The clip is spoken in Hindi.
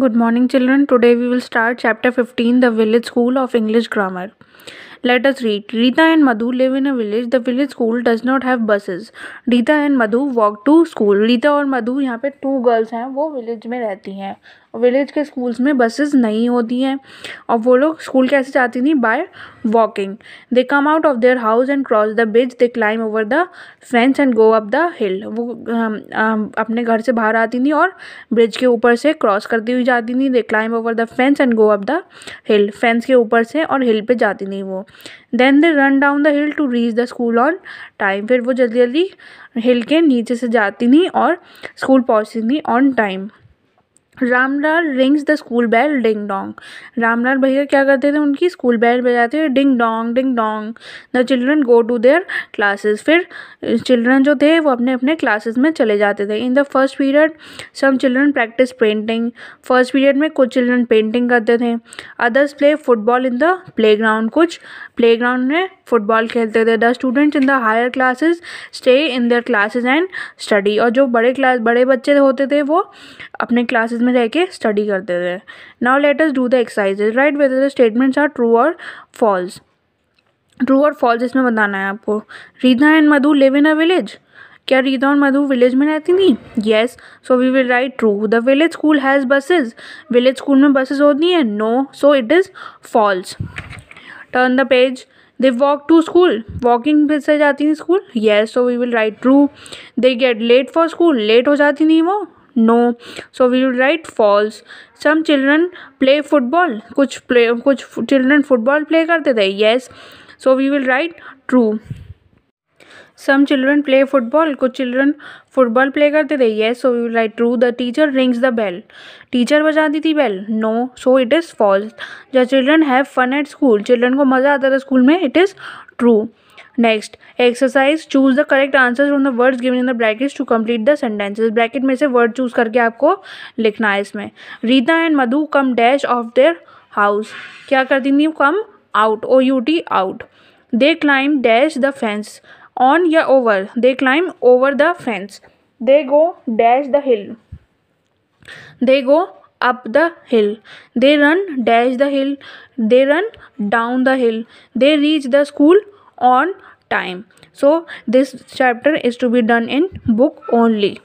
Good morning children. Today we will start chapter 15 the village school of English grammar. Let us read. Rita and Madhu live in a village. The village school does not have buses. Rita and Madhu walk to school. Rita और मधु यहाँ पे टू गर्ल्स हैं वो विलेज में रहती हैं विलेज के स्कूल्स में बसेस नहीं होती हैं और वो लोग स्कूल कैसे जाती थी by walking they come out of their house and cross the bridge they climb over the fence and go up the hill वो um, um, अपने घर से बाहर आती थी और ब्रिज के ऊपर से क्रॉस करती हुई जाती थी they climb over the fence and go up the hill fence के ऊपर से और हिल पे जाती थी वो then they run down the hill to reach the school on time फिर वो जल्दी जल्दी हिल के नीचे से जाती थी और स्कूल पहुँचती थी on time Ramlal rings the school bell ding Dong Ramlal भैया क्या करते थे उनकी स्कूल बैल बजाते थे ding dong ding dong the children go to their classes फिर चिल्ड्रन जो थे वो अपने अपने क्लासेस में चले जाते थे in the first period some children practice painting first period में कुछ चिल्ड्रन पेंटिंग करते थे others play football in the playground कुछ प्ले ग्राउंड में फुटबॉल खेलते थे the students in the higher classes stay in their classes and study और जो बड़े क्लास बड़े बच्चे होते थे वो अपने क्लासेज में रह के स्टडी करते थे now let us do the exercises right whether the statements are true और फॉल्स ट्रू और फॉल्स इसमें बताना है आपको Ridha and Madhu live in a village क्या रीधा और मधु विलेज में रहती थी yes so we will write true the village school has buses village school में बसेज होती हैं no so it is false turn the page they walk to school walking फिर से जाती थी school yes so we will write true they get late for school late हो जाती थी वो no so we would write false some children play football कुछ प्ले कुछ चिल्ड्रन फुटबॉल प्ले करते थे yes so we will write true some children play football कुछ चिल्ड्रन फुटबॉल प्ले करते थे yes so we will write true the teacher rings the bell teacher बजाती थी bell no so it is false the children have fun at school children को मज़ा आता था स्कूल में it is true next exercise choose the correct answer from the words given in the brackets to complete the sentences bracket में से वर्ड चूज करके आपको लिखना है इसमें Rita and Madhu come dash of their house क्या कर देंगी come out O U T out they climb dash the fence on या over they climb over the fence they go dash the hill they go up the hill they run dash the hill they run down the hill they reach the school on time so this chapter is to be done in book only